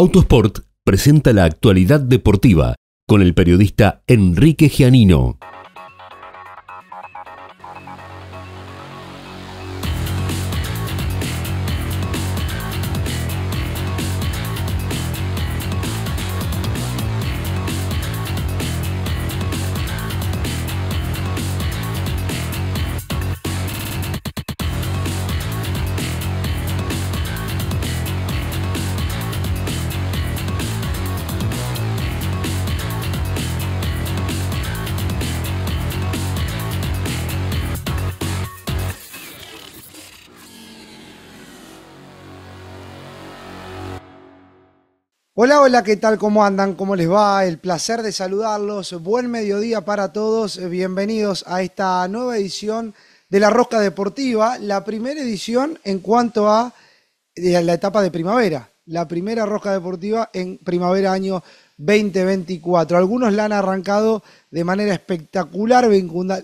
Autosport presenta la actualidad deportiva con el periodista Enrique Gianino. Hola, hola, ¿qué tal? ¿Cómo andan? ¿Cómo les va? El placer de saludarlos. Buen mediodía para todos. Bienvenidos a esta nueva edición de La Rosca Deportiva, la primera edición en cuanto a eh, la etapa de primavera, la primera Rosca Deportiva en primavera año 2024. Algunos la han arrancado de manera espectacular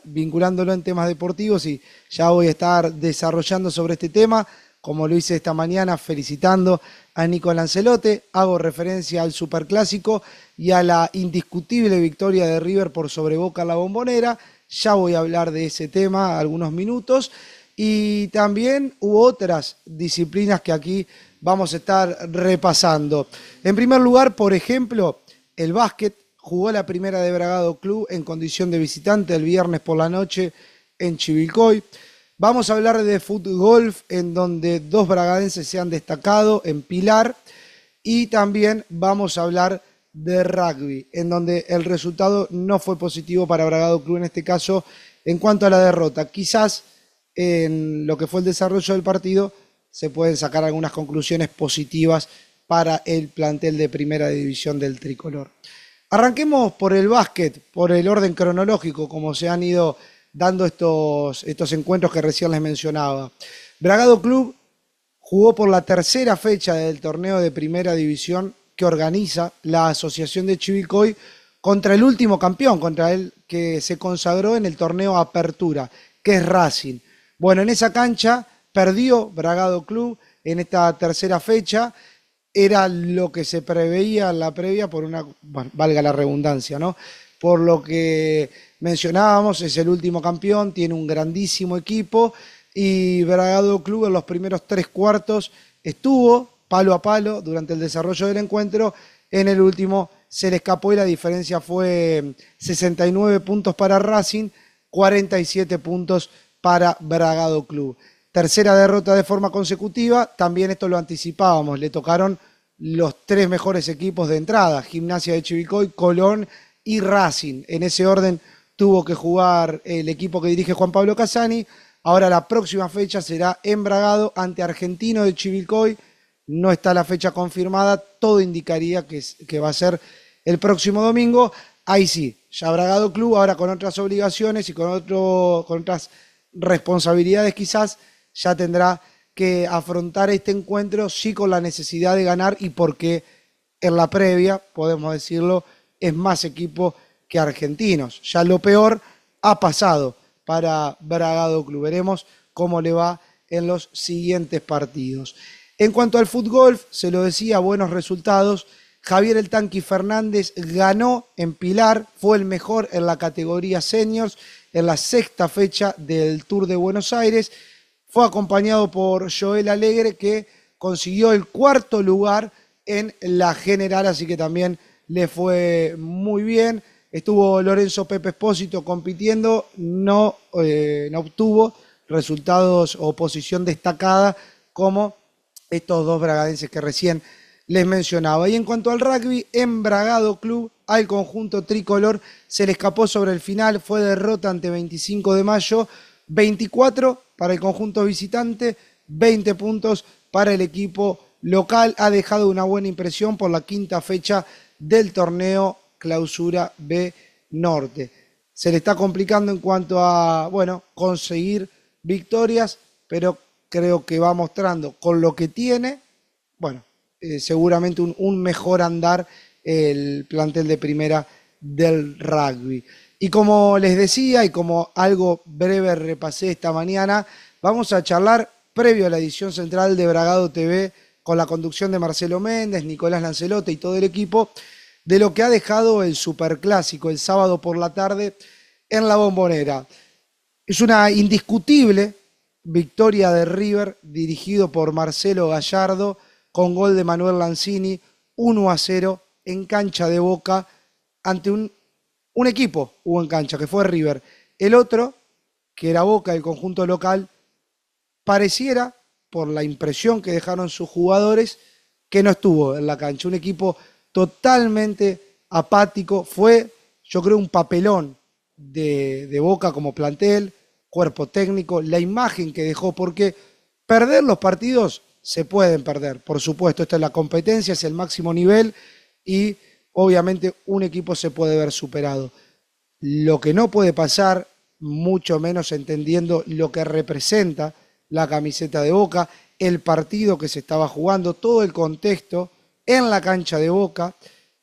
vinculándolo en temas deportivos y ya voy a estar desarrollando sobre este tema como lo hice esta mañana, felicitando a Nico Lancelote. Hago referencia al Superclásico y a la indiscutible victoria de River por sobreboca Boca la Bombonera. Ya voy a hablar de ese tema algunos minutos. Y también hubo otras disciplinas que aquí vamos a estar repasando. En primer lugar, por ejemplo, el básquet jugó la primera de Bragado Club en condición de visitante el viernes por la noche en Chivilcoy. Vamos a hablar de fútbol, en donde dos bragadenses se han destacado en Pilar. Y también vamos a hablar de rugby, en donde el resultado no fue positivo para Bragado Club en este caso en cuanto a la derrota. Quizás en lo que fue el desarrollo del partido se pueden sacar algunas conclusiones positivas para el plantel de primera división del tricolor. Arranquemos por el básquet, por el orden cronológico, como se han ido dando estos, estos encuentros que recién les mencionaba. Bragado Club jugó por la tercera fecha del torneo de primera división que organiza la Asociación de Chivicoy contra el último campeón, contra el que se consagró en el torneo Apertura, que es Racing. Bueno, en esa cancha perdió Bragado Club en esta tercera fecha. Era lo que se preveía en la previa por una, valga la redundancia, ¿no? Por lo que mencionábamos, es el último campeón, tiene un grandísimo equipo y Bragado Club en los primeros tres cuartos estuvo palo a palo durante el desarrollo del encuentro, en el último se le escapó y la diferencia fue 69 puntos para Racing, 47 puntos para Bragado Club. Tercera derrota de forma consecutiva, también esto lo anticipábamos, le tocaron los tres mejores equipos de entrada, Gimnasia de Chivicoy, Colón y Racing. En ese orden tuvo que jugar el equipo que dirige Juan Pablo Casani. Ahora la próxima fecha será embragado ante Argentino de Chivilcoy. No está la fecha confirmada, todo indicaría que, va a ser el próximo domingo. Ahí sí, ya Bragado Club, ahora con otras obligaciones y con, con otras responsabilidades quizás, ya tendrá que afrontar este encuentro sí con la necesidad de ganar y porque en la previa, podemos decirlo, es más equipo argentinos. Ya lo peor ha pasado para Bragado Club. Veremos cómo le va en los siguientes partidos. En cuanto al fútbol, se lo decía, buenos resultados. Javier El Tanqui Fernández ganó en Pilar, fue el mejor en la categoría seniors en la sexta fecha del Tour de Buenos Aires. Fue acompañado por Joel Alegre que consiguió el cuarto lugar en la general, así que también le fue muy bien. Estuvo Lorenzo Pepe Espósito compitiendo, no, eh, no obtuvo resultados o posición destacada como estos dos bragadenses que recién les mencionaba. Y en cuanto al rugby, embragado Club al conjunto tricolor se le escapó sobre el final, fue derrota ante 25 de mayo, 24 para el conjunto visitante, 20 puntos para el equipo local. Ha dejado una buena impresión por la quinta fecha del torneo clausura B Norte. Se le está complicando en cuanto a, bueno, conseguir victorias, pero creo que va mostrando con lo que tiene, bueno, eh, seguramente un, un, mejor andar el plantel de primera del rugby. Y como les decía y como algo breve repasé esta mañana, vamos a charlar previo a la edición central de Bragado TV con la conducción de Marcelo Méndez, Nicolás Lancelote y todo el equipo de lo que ha dejado el Superclásico el sábado por la tarde en la bombonera. Es una indiscutible victoria de River dirigido por Marcelo Gallardo con gol de Manuel Lanzini 1 a 0 en cancha de Boca ante un, un equipo hubo en cancha que fue River. El otro, que era Boca, el conjunto local, pareciera, por la impresión que dejaron sus jugadores, que no estuvo en la cancha. Un equipo totalmente apático. Fue, yo creo, un papelón de, Boca como plantel, cuerpo técnico, la imagen que dejó, porque perder los partidos se pueden perder, por supuesto, esta es la competencia, es el máximo nivel y obviamente un equipo se puede ver superado. Lo que no puede pasar, mucho menos entendiendo lo que representa la camiseta de Boca, el partido que se estaba jugando, todo el contexto en la cancha de Boca,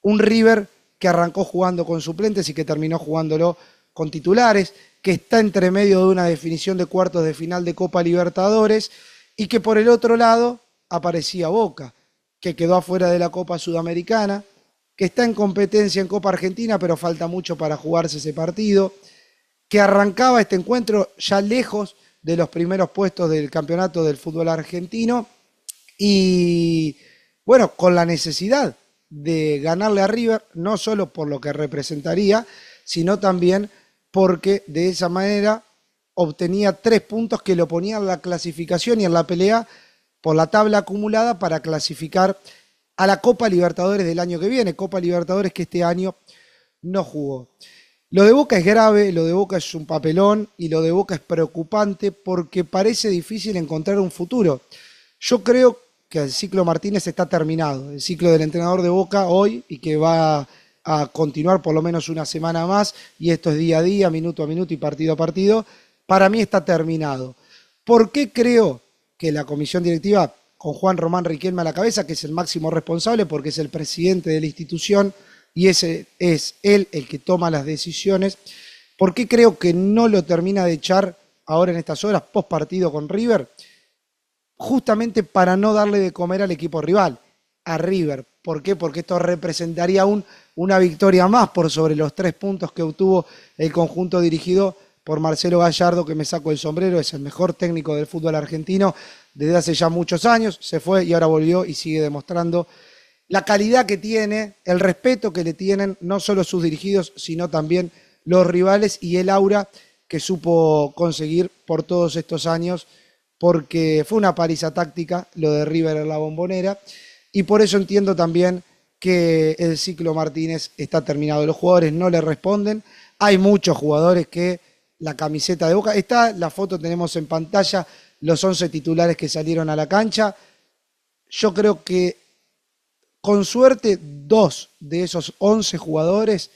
un River que arrancó jugando con suplentes y que terminó jugándolo con titulares, que está entre medio de una definición de cuartos de final de Copa Libertadores y que por el otro lado aparecía Boca, que quedó afuera de la Copa Sudamericana, que está en competencia en Copa Argentina, pero falta mucho para jugarse ese partido, que arrancaba este encuentro ya lejos de los primeros puestos del campeonato del fútbol argentino y bueno, con la necesidad de ganarle a River, no solo por lo que representaría, sino también porque de esa manera obtenía tres puntos que lo ponían en la clasificación y en la pelea por la tabla acumulada para clasificar a la Copa Libertadores del año que viene, Copa Libertadores que este año no jugó. Lo de Boca es grave, lo de Boca es un papelón y lo de Boca es preocupante porque parece difícil encontrar un futuro. Yo creo que el ciclo Martínez está terminado, el ciclo del entrenador de Boca hoy y que va a continuar por lo menos una semana más, y esto es día a día, minuto a minuto y partido a partido, para mí está terminado. ¿Por qué creo que la comisión directiva, con Juan Román Riquelme a la cabeza, que es el máximo responsable porque es el presidente de la institución y ese es él el que toma las decisiones, ¿por qué creo que no lo termina de echar ahora en estas horas, post partido con River? justamente para no darle de comer al equipo rival, a River. ¿Por qué? Porque esto representaría aún una victoria más por sobre los tres puntos que obtuvo el conjunto dirigido por Marcelo Gallardo, que me sacó el sombrero, es el mejor técnico del fútbol argentino desde hace ya muchos años, se fue y ahora volvió y sigue demostrando la calidad que tiene, el respeto que le tienen no solo sus dirigidos, sino también los rivales y el aura que supo conseguir por todos estos años porque fue una parisa táctica lo de River en la bombonera, y por eso entiendo también que el ciclo Martínez está terminado. Los jugadores no le responden, hay muchos jugadores que la camiseta de Boca, está la foto tenemos en pantalla, los 11 titulares que salieron a la cancha, yo creo que con suerte dos de esos 11 jugadores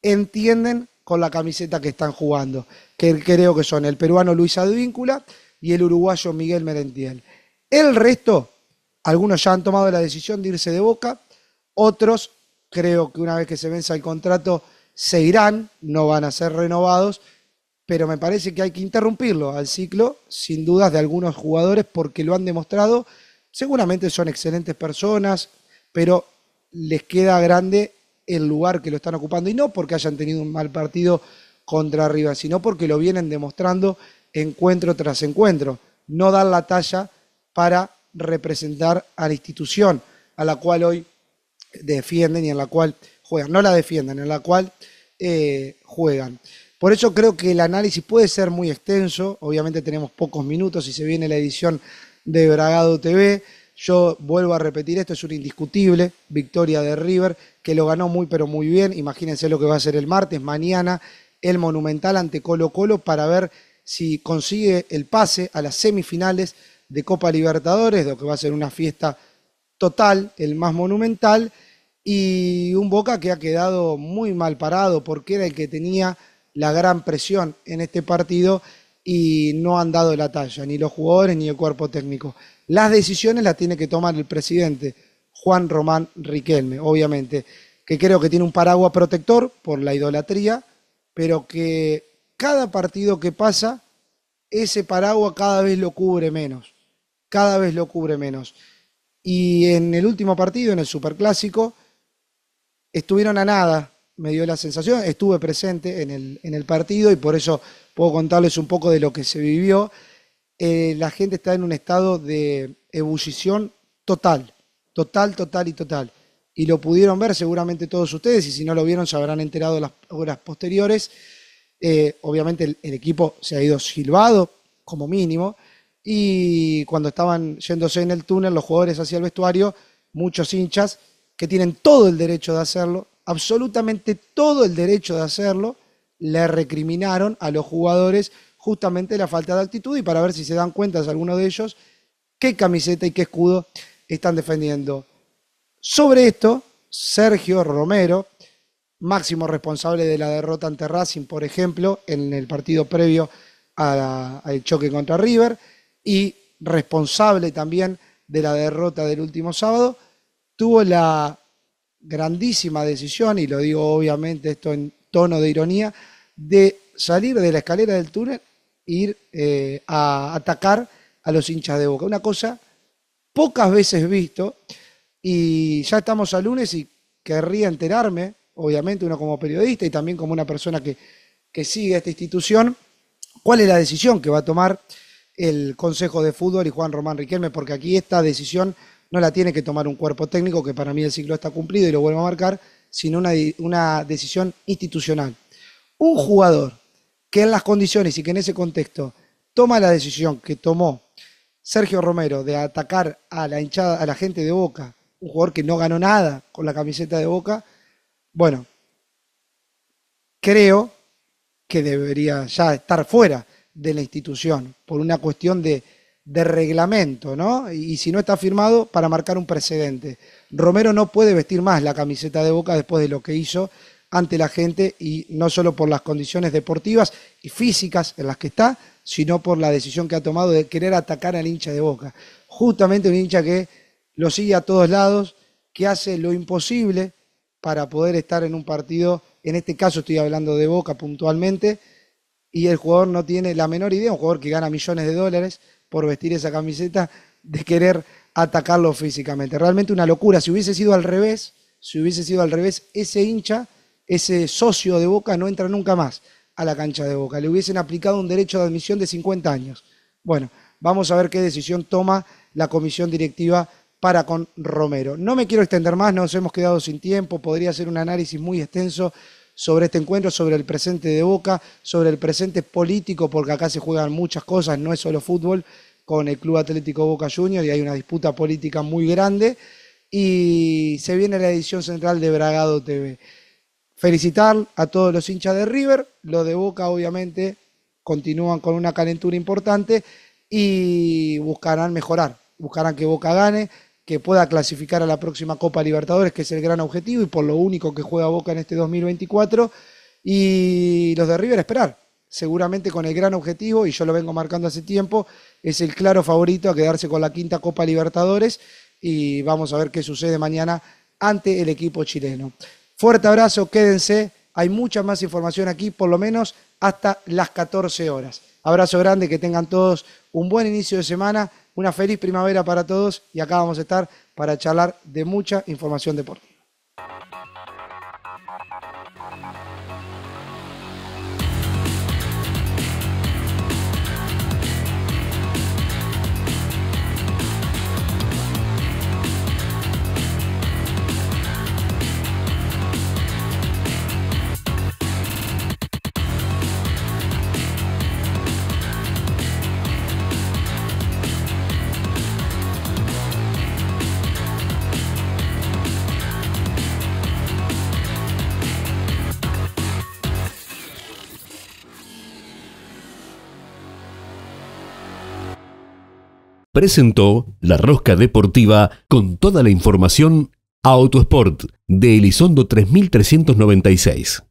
entienden con la camiseta que están jugando, que creo que son el peruano Luis Advíncula y el uruguayo Miguel Merentiel. El resto, algunos ya han tomado la decisión de irse de boca, otros creo que una vez que se venza el contrato se irán, no van a ser renovados, pero me parece que hay que interrumpirlo al ciclo, sin dudas, de algunos jugadores porque lo han demostrado. Seguramente son excelentes personas, pero les queda grande el lugar que lo están ocupando y no porque hayan tenido un mal partido contra arriba, sino porque lo vienen demostrando encuentro tras encuentro, no dar la talla para representar a la institución a la cual hoy defienden y en la cual juegan, no la defienden, en la cual eh, juegan. Por eso creo que el análisis puede ser muy extenso, obviamente tenemos pocos minutos y se viene la edición de Bragado TV. Yo vuelvo a repetir, esto es una indiscutible, victoria de River, que lo ganó muy pero muy bien. Imagínense lo que va a ser el martes, mañana, el Monumental ante Colo Colo para ver si consigue el pase a las semifinales de Copa Libertadores, lo que va a ser una fiesta total, el más monumental, y un Boca que ha quedado muy mal parado porque era el que tenía la gran presión en este partido y no han dado la talla, ni los jugadores ni el cuerpo técnico. Las decisiones las tiene que tomar el presidente, Juan Román Riquelme, obviamente, que creo que tiene un paraguas protector por la idolatría, pero que cada partido que pasa, ese paraguas cada vez lo cubre menos, cada vez lo cubre menos. Y en el último partido, en el Superclásico, estuvieron a nada, me dio la sensación, estuve presente en el, en el partido y por eso puedo contarles un poco de lo que se vivió. Eh, la gente está en un estado de ebullición total, total, total y total. Y lo pudieron ver seguramente todos ustedes, y si no lo vieron se habrán enterado las horas posteriores. Eh, obviamente el, equipo se ha ido silbado como mínimo y cuando estaban yéndose en el túnel los jugadores hacia el vestuario, muchos hinchas que tienen todo el derecho de hacerlo, absolutamente todo el derecho de hacerlo, le recriminaron a los jugadores justamente la falta de actitud y para ver si se dan cuenta de alguno de ellos qué camiseta y qué escudo están defendiendo. Sobre esto, Sergio Romero, máximo responsable de la derrota ante Racing, por ejemplo, en el partido previo al choque contra River, y responsable también de la derrota del último sábado, tuvo la grandísima decisión, y lo digo obviamente esto en tono de ironía, de salir de la escalera del túnel e ir eh, a atacar a los hinchas de Boca. Una cosa pocas veces visto, y ya estamos a lunes y querría enterarme obviamente uno como periodista y también como una persona que, sigue esta institución, cuál es la decisión que va a tomar el Consejo de Fútbol y Juan Román Riquelme, porque aquí esta decisión no la tiene que tomar un cuerpo técnico, que para mí el ciclo está cumplido y lo vuelvo a marcar, sino una, una decisión institucional. Un jugador que en las condiciones y que en ese contexto toma la decisión que tomó Sergio Romero de atacar a la hinchada, a la gente de Boca, un jugador que no ganó nada con la camiseta de Boca, bueno, creo que debería ya estar fuera de la institución por una cuestión de, reglamento, ¿no? Y, y si no está firmado, para marcar un precedente. Romero no puede vestir más la camiseta de Boca después de lo que hizo ante la gente y no solo por las condiciones deportivas y físicas en las que está, sino por la decisión que ha tomado de querer atacar al hincha de Boca. Justamente un hincha que lo sigue a todos lados, que hace lo imposible para poder estar en un partido, en este caso estoy hablando de Boca puntualmente, y el jugador no tiene la menor idea, un jugador que gana millones de dólares por vestir esa camiseta, de querer atacarlo físicamente. Realmente una locura. Si hubiese sido al revés, si hubiese sido al revés, ese hincha, ese socio de Boca no entra nunca más a la cancha de Boca. Le hubiesen aplicado un derecho de admisión de 50 años. Bueno, vamos a ver qué decisión toma la comisión directiva para con Romero. No me quiero extender más, nos hemos quedado sin tiempo, podría hacer un análisis muy extenso sobre este encuentro, sobre el presente de Boca, sobre el presente político, porque acá se juegan muchas cosas, no es solo fútbol, con el Club Atlético Boca Juniors y hay una disputa política muy grande. Y se viene la edición central de Bragado TV. Felicitar a todos los hinchas de River, los de Boca obviamente continúan con una calentura importante y buscarán mejorar, buscarán que Boca gane, que pueda clasificar a la próxima Copa Libertadores, que es el gran objetivo y por lo único que juega Boca en este 2024. Y los de River esperar, seguramente con el gran objetivo, y yo lo vengo marcando hace tiempo, es el claro favorito a quedarse con la quinta Copa Libertadores y vamos a ver qué sucede mañana ante el equipo chileno. Fuerte abrazo, quédense, hay mucha más información aquí, por lo menos hasta las 14 horas. Abrazo grande, que tengan todos un buen inicio de semana una feliz primavera para todos y acá vamos a estar para charlar de mucha información deportiva. presentó La Rosca Deportiva con toda la información Autosport de Elizondo 3396.